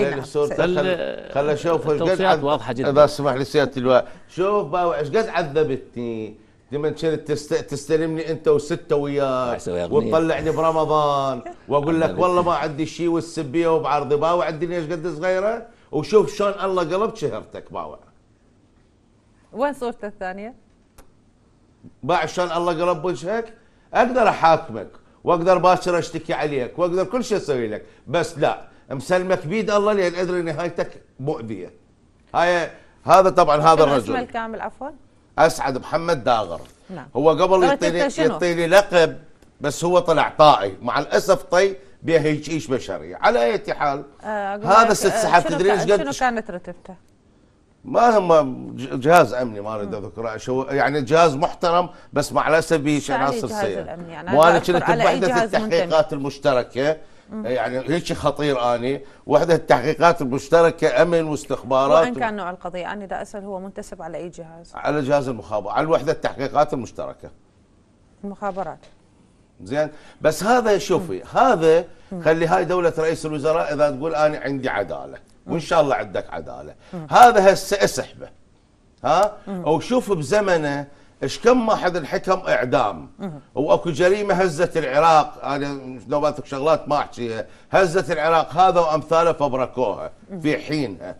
طلع لي الصورة خل اشوف التوصيات واضحه جدا اذا سمح لي سياده اللواء شوف باوع ايش قد عذبتني لما كنت تستلمني انت وسته وياك وتطلعني برمضان واقول لك والله ما عندي شيء والسبيه وبعرضي باوع الدنيا ايش قد صغيره وشوف شلون الله قلب شهرتك باوع وين صورته الثانيه؟ باع شلون الله قلب وجهك اقدر احاكمك واقدر باكر اشتكي عليك واقدر كل شيء اسوي لك بس لا مسلمك بيد الله لان ادري نهايتك مؤذيه هاي هذا طبعا هذا الرجل اسمه الكامل عفوا اسعد محمد داغر نعم. هو قبل يعطيني طيب، يعطيني لقب بس هو طلع طائي مع الاسف طي بها هيجيش بشريه على اي حال آه هذا ست آه، سحب تدري ايش قد شنو كانت رتبته ما هم جهاز امني ما اريد اذكره شو يعني جهاز محترم بس مع الاسف به عناصر سيئه يعني وانا كنت بوحده التحقيقات المشتركه يعني هيك خطير اني وحده التحقيقات المشتركه امن واستخبارات وين كان نوع القضيه انا دا اسال هو منتسب على اي جهاز على جهاز المخابرات على وحده التحقيقات المشتركه المخابرات زين بس هذا شوفي هذا خلي هاي دوله رئيس الوزراء اذا تقول انا عندي عداله وان شاء الله عندك عداله هذا هسه اسحبه ها وشوف بزمنه ايش كم احد الحكم اعدام واكو جريمه هزت العراق انا نوباتك شغلات ما احكيها هزت العراق هذا وامثاله فبركوها في حينها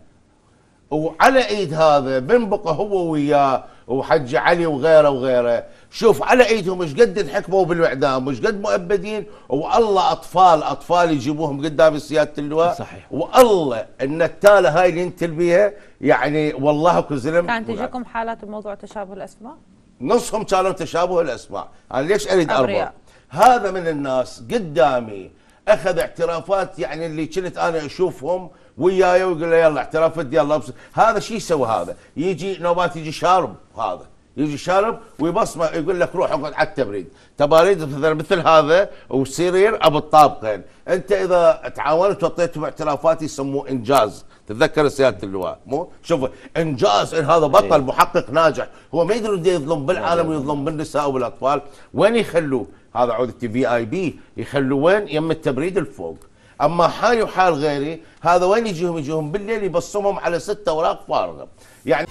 وعلى ايد هذا بنبقى بقى هو وياه وحج علي وغيره وغيره شوف على ايدهم ايش قد انحكموا بالاعدام وايش قد مؤبدين والله اطفال اطفال يجيبوهم قدام سياده اللواء صحيح والله النتاله هاي اللي انت بيها يعني والله كزلم كانت تجيكم حالات بموضوع تشابه الاسماء؟ نصهم كانوا تشابه الاسماء انا يعني ليش اريد اربط هذا من الناس قدامي اخذ اعترافات يعني اللي كنت انا اشوفهم وياي ويقول له يلا اعترافات يلا هذا شو يسوي هذا يجي نوبات يجي شارب هذا يجي شارب ويبصمه يقول لك روح اقعد على التبريد تباريد مثلا مثل هذا وسرير ابو الطابقين انت اذا تعاونت وعطيتهم اعترافات يسموه انجاز تتذكر سياده اللواء مو شوف انجاز إن هذا بطل إيه. محقق ناجح هو ما يدري يظلم بالعالم ويظلم بالنساء والاطفال وين يخلوه هذا عودة في اي بي يخلوه وين يم التبريد الفوق اما حالي وحال غيري هذا وين يجيهم يجيهم بالليل يبصمهم على ست اوراق فارغه يعني